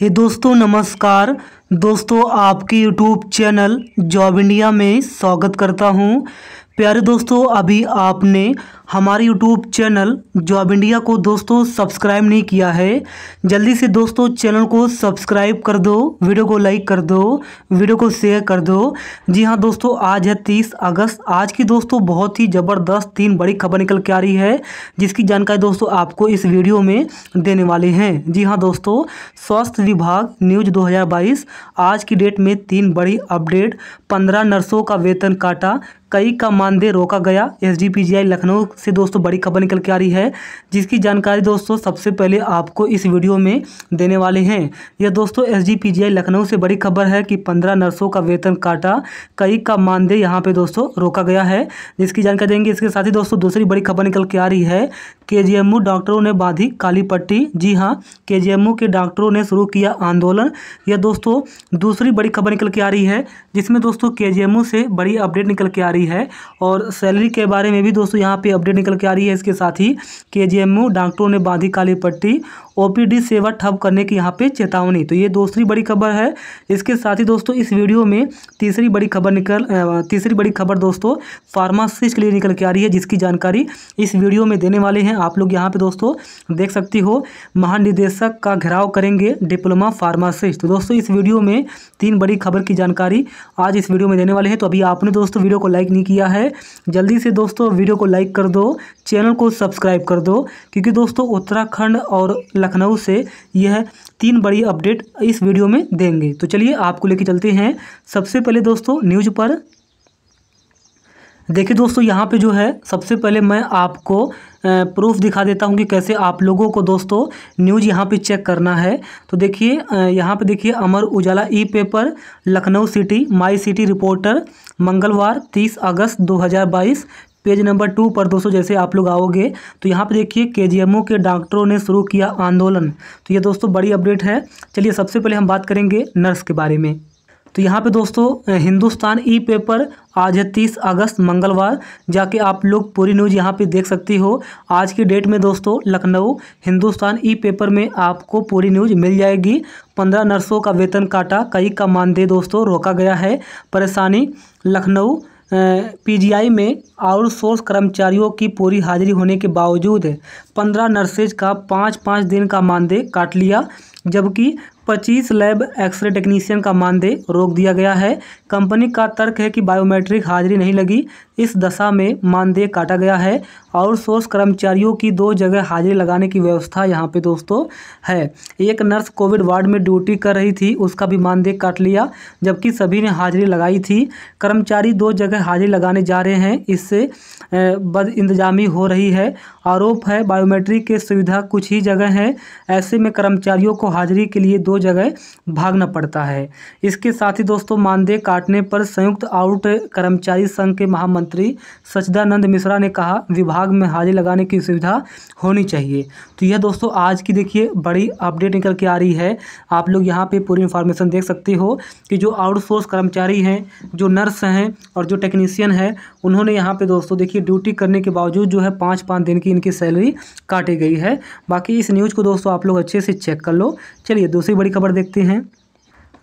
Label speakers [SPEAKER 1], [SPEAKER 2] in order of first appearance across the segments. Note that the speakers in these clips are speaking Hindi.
[SPEAKER 1] हे दोस्तों नमस्कार दोस्तों आपके यूट्यूब चैनल जॉब इंडिया में स्वागत करता हूं प्यारे दोस्तों अभी आपने हमारे यूट्यूब चैनल जॉब इंडिया को दोस्तों सब्सक्राइब नहीं किया है जल्दी से दोस्तों चैनल को सब्सक्राइब कर दो वीडियो को लाइक कर दो वीडियो को शेयर कर दो जी हाँ दोस्तों आज है तीस अगस्त आज की दोस्तों बहुत ही ज़बरदस्त तीन बड़ी खबर निकल के आ रही है जिसकी जानकारी दोस्तों आपको इस वीडियो में देने वाले हैं जी हाँ दोस्तों स्वास्थ्य विभाग न्यूज दो आज की डेट में तीन बड़ी अपडेट पंद्रह नर्सों का वेतन काटा कई का मानदेय रोका गया एस लखनऊ से दोस्तों बड़ी खबर निकल के आ रही है जिसकी जानकारी दोस्तों सबसे पहले आपको इस वीडियो में देने वाले हैं यह दोस्तों एस लखनऊ से बड़ी खबर है कि पंद्रह नर्सों का वेतन काटा कई का मानदेय यहाँ पर दोस्तों रोका गया है जिसकी जानकारी देंगे इसके साथ ही दोस्तों दूसरी बड़ी खबर निकल के आ रही है के डॉक्टरों ने बाधी काली पट्टी जी हाँ के के डॉक्टरों ने शुरू किया आंदोलन यह दोस्तों दूसरी बड़ी खबर निकल के आ रही है जिसमें दोस्तों के से बड़ी अपडेट निकल के आ रही है और सैलरी के बारे में भी दोस्तों यहाँ पर अपडेट निकल के आ रही है इसके साथ ही के डॉक्टरों ने बाधी काली पट्टी ओपीडी सेवा ठप करने की यहाँ पे चेतावनी तो ये दूसरी बड़ी खबर है इसके साथ ही दोस्तों इस वीडियो में तीसरी बड़ी खबर निकल तीसरी बड़ी खबर दोस्तों फार्मासिस्ट के लिए निकल के आ रही है जिसकी जानकारी इस वीडियो में देने वाले हैं आप लोग यहाँ पे दोस्तों देख सकती हो महानिदेशक का घेराव करेंगे डिप्लोमा फार्मासिस्ट तो दोस्तों इस वीडियो में तीन बड़ी खबर की जानकारी आज इस वीडियो में देने वाले हैं तो अभी आपने दोस्तों वीडियो को लाइक नहीं किया है जल्दी से दोस्तों वीडियो को लाइक कर दो चैनल को सब्सक्राइब कर दो क्योंकि दोस्तों उत्तराखंड और लखनऊ से यह तीन बड़ी अपडेट इस वीडियो में देंगे तो चलिए आपको लेके चलते हैं सबसे पहले दोस्तों न्यूज़ पर देखिए दोस्तों यहाँ पे जो है सबसे पहले मैं आपको प्रूफ दिखा देता हूँ कि कैसे आप लोगों को दोस्तों न्यूज़ यहाँ पे चेक करना है तो देखिए यहाँ पे देखिए Amar Ujala e paper Lucknow city my city reporter मंगलवार 30 अगस्त 2022 पेज नंबर टू पर दोस्तों जैसे आप लोग आओगे तो यहाँ पे देखिए के के डॉक्टरों ने शुरू किया आंदोलन तो ये दोस्तों बड़ी अपडेट है चलिए सबसे पहले हम बात करेंगे नर्स के बारे में तो यहाँ पे दोस्तों हिंदुस्तान ई पेपर आज है तीस अगस्त मंगलवार जाके आप लोग पूरी न्यूज़ यहाँ पे देख सकती हो आज की डेट में दोस्तों लखनऊ हिंदुस्तान ई पेपर में आपको पूरी न्यूज़ मिल जाएगी पंद्रह नर्सों का वेतन काटा कई का मानदेय दोस्तों रोका गया है परेशानी लखनऊ पीजीआई में आउटसोर्स कर्मचारियों की पूरी हाजिरी होने के बावजूद पंद्रह नर्सेज का पाँच पाँच दिन का मानदेय काट लिया जबकि पच्चीस लैब एक्सरे टेक्नीशियन का मानदेय रोक दिया गया है कंपनी का तर्क है कि बायोमेट्रिक हाजिरी नहीं लगी इस दशा में मानदेय काटा गया है और सोर्स कर्मचारियों की दो जगह हाजिरी लगाने की व्यवस्था यहाँ पे दोस्तों है एक नर्स कोविड वार्ड में ड्यूटी कर रही थी उसका भी मानदेय काट लिया जबकि सभी ने हाजिरी लगाई थी कर्मचारी दो जगह हाजिरी लगाने जा रहे हैं इससे बद इंतजामी हो रही है आरोप है बायोमेट्रिक के सुविधा कुछ ही जगह है ऐसे में कर्मचारियों को हाजिरी के लिए दो जगह भागना पड़ता है इसके साथ ही दोस्तों मानदेय काटने पर संयुक्त आउट कर्मचारी संघ के महामंत्री सचदानंद मिश्रा ने कहा विभाग में हाजिर लगाने की सुविधा होनी चाहिए तो यह दोस्तों आज की देखिए बड़ी अपडेट निकल के आ रही है आप लोग यहाँ पर पूरी इन्फॉर्मेशन देख सकते हो कि जो आउटसोर्स कर्मचारी हैं जो नर्स हैं और जो टेक्नीशियन है उन्होंने यहाँ पर दोस्तों देखिए ड्यूटी करने के बावजूद जो है पाँच पाँच दिन की इनकी सैलरी काटी गई है बाकी इस न्यूज़ को दोस्तों आप लोग अच्छे से चेक कर लो चलिए दूसरी बड़ी खबर देखते हैं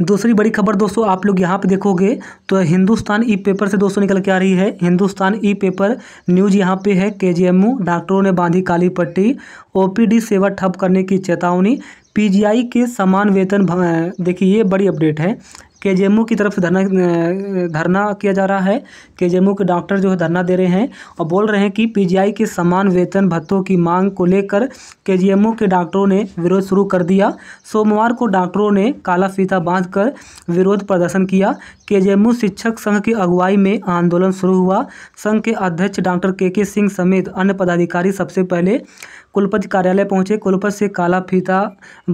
[SPEAKER 1] दूसरी बड़ी खबर दोस्तों आप लोग यहाँ पे देखोगे तो हिंदुस्तान ई पेपर से दोस्तों निकल के आ रही है हिंदुस्तान ई पेपर न्यूज यहाँ पे है के डॉक्टरों ने बांधी काली पट्टी ओपीडी सेवा ठप करने की चेतावनी पीजीआई के समान वेतन देखिए ये बड़ी अपडेट है के की तरफ धरना धरना किया जा रहा है के जेमू के डॉक्टर जो है धरना दे रहे हैं और बोल रहे हैं कि पीजीआई के समान वेतन भत्तों की मांग को लेकर के के डॉक्टरों ने विरोध शुरू कर दिया सोमवार को डॉक्टरों ने काला फीता बांध विरोध प्रदर्शन किया के शिक्षक संघ की अगुवाई में आंदोलन शुरू हुआ संघ के अध्यक्ष डॉक्टर के के सिंह समेत अन्य पदाधिकारी सबसे पहले कुलपति कार्यालय पहुंचे कुलपति से काला फीता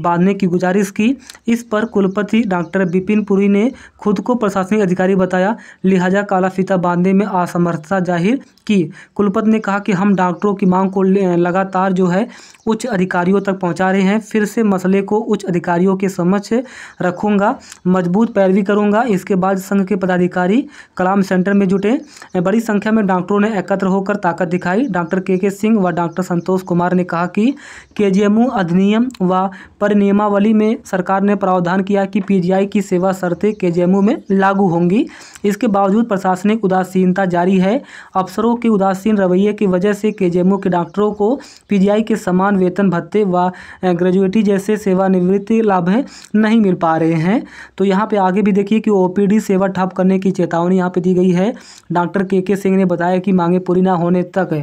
[SPEAKER 1] बांधने की गुजारिश की इस पर कुलपति डॉक्टर बिपिन पुरी ने खुद को प्रशासनिक अधिकारी बताया लिहाजा काला फीता बांध बांधने में असमर्थता जाहिर की कुलपति ने कहा कि हम डॉक्टरों की मांग को लगातार जो है उच्च अधिकारियों तक पहुंचा रहे हैं फिर से मसले को उच्च अधिकारियों के समक्ष रखूंगा मजबूत पैरवी करूंगा इसके बाद संघ के पदाधिकारी कलाम सेंटर में जुटे बड़ी संख्या में डॉक्टरों ने एकत्र होकर ताकत दिखाई डॉक्टर के के सिंह व डॉक्टर संतोष कुमार ने कहा कि के अधिनियम व परिनियमावली में सरकार ने प्रावधान किया कि पीजीआई की सेवा शर्तें के में लागू होंगी इसके बावजूद प्रशासनिक उदास उदासीनता जारी है अफसरों के उदासीन रवैये की वजह से के के डॉक्टरों को पीजीआई के समान वेतन भत्ते व ग्रेजुएटी जैसे सेवानिवृत्ति लाभ नहीं मिल पा रहे हैं तो यहाँ पर आगे भी देखिए कि ओ सेवा ठप करने की चेतावनी यहाँ पर दी गई है डॉक्टर के के सिंह ने बताया कि मांगे पूरी न होने तक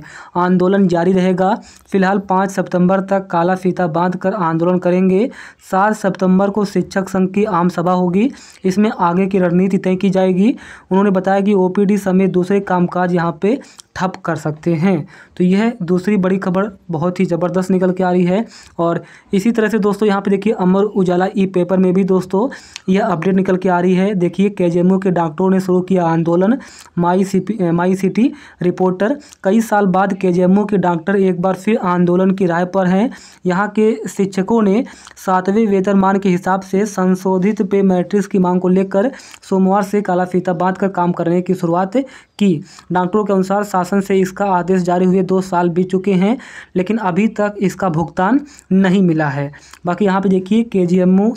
[SPEAKER 1] आंदोलन जारी रहेगा फिलहाल पाँच सितंबर तक काला फीता बांध कर आंदोलन करेंगे सात सितंबर को शिक्षक संघ की आम सभा होगी इसमें आगे की रणनीति तय की जाएगी उन्होंने बताया कि ओपीडी समेत दूसरे कामकाज यहाँ पे ठप कर सकते हैं तो यह दूसरी बड़ी खबर बहुत ही ज़बरदस्त निकल के आ रही है और इसी तरह से दोस्तों यहाँ पे देखिए अमर उजाला ई पेपर में भी दोस्तों यह अपडेट निकल के आ रही है देखिए केजेएमयू के डॉक्टरों ने शुरू किया आंदोलन माई सी माई सिटी रिपोर्टर कई साल बाद केजेएमयू के डॉक्टर एक बार फिर आंदोलन की राय पर हैं यहाँ के शिक्षकों ने सातवें वेतनमान के हिसाब से संशोधित पे मैट्रिक्स की मांग को लेकर सोमवार से काला फीता बांध कर काम करने की शुरुआत की डॉक्टरों के अनुसार शासन से इसका आदेश जारी हुए दो साल बीत चुके हैं लेकिन अभी तक इसका भुगतान नहीं मिला है बाकी यहाँ पे देखिए के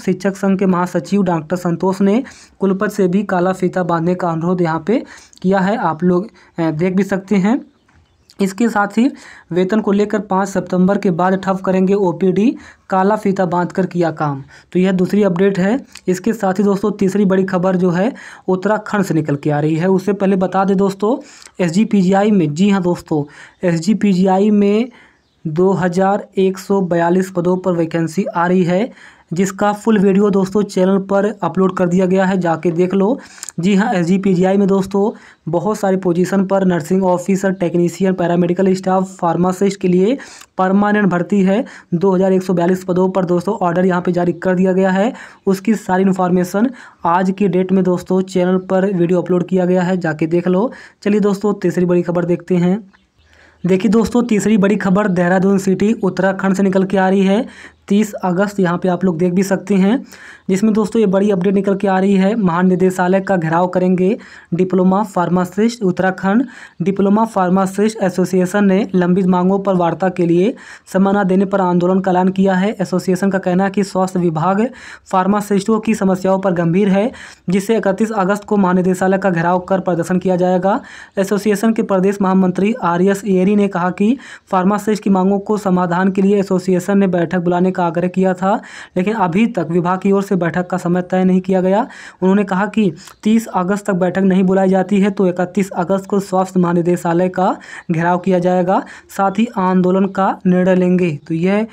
[SPEAKER 1] शिक्षक संघ के महासचिव डॉक्टर संतोष ने कुलपत से भी काला फीता बांधने का अनुरोध यहाँ पे किया है आप लोग देख भी सकते हैं इसके साथ ही वेतन को लेकर पाँच सितंबर के बाद ठप करेंगे ओपीडी काला फीता बांधकर किया काम तो यह दूसरी अपडेट है इसके साथ ही दोस्तों तीसरी बड़ी खबर जो है उत्तराखंड से निकल के आ रही है उससे पहले बता दें दोस्तों एसजीपीजीआई में जी हाँ दोस्तों एसजीपीजीआई में 2142 पदों पर वैकेंसी आ रही है जिसका फुल वीडियो दोस्तों चैनल पर अपलोड कर दिया गया है जाके देख लो जी हाँ एस में दोस्तों बहुत सारे पोजीशन पर nursing officer technician paramedical staff pharmacist के लिए परमानेंट भर्ती है 2142 पदों पर दोस्तों ऑर्डर यहाँ पे जारी कर दिया गया है उसकी सारी इन्फॉर्मेशन आज की डेट में दोस्तों चैनल पर वीडियो अपलोड किया गया है जाके देख लो चलिए दोस्तों तीसरी बड़ी खबर देखते हैं देखिए दोस्तों तीसरी बड़ी खबर देहरादून सिटी उत्तराखंड से निकल के आ रही है तीस अगस्त यहाँ पे आप लोग देख भी सकते हैं जिसमें दोस्तों ये बड़ी अपडेट निकल के आ रही है महानिदेशालय का घेराव करेंगे diploma pharmacist Uttarakhand diploma pharmacist association ने लंबित मांगों पर वार्ता के लिए समाना देने पर आंदोलन का ऐलान किया है एसोसिएशन का कहना है कि स्वास्थ्य विभाग फार्मासिस्टों की समस्याओं पर गंभीर है जिससे इकतीस अगस्त को महानिदेशालय का घेराव कर प्रदर्शन किया जाएगा एसोसिएशन के प्रदेश महामंत्री आर एस एरी ने कहा कि फार्मासिस्ट की मांगों को समाधान के लिए एसोसिएशन ने बैठक बुलाने का आग्रह किया था लेकिन अभी तक विभाग की ओर से बैठक का समय तय नहीं किया गया उन्होंने कहा कि तीस अगस्त तक बैठक नहीं बुलाई जाती है तो इकतीस अगस्त को स्वास्थ्य महानिदेशालय का घेराव किया जाएगा साथ ही आंदोलन का निर्णय लेंगे तो यह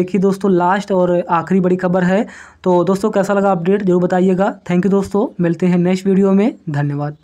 [SPEAKER 1] देखिए दोस्तों लास्ट और आखिरी बड़ी खबर है तो दोस्तों कैसा लगा अपडेट जरूर बताइएगा थैंक यू दोस्तों मिलते हैं नेक्स्ट वीडियो में धन्यवाद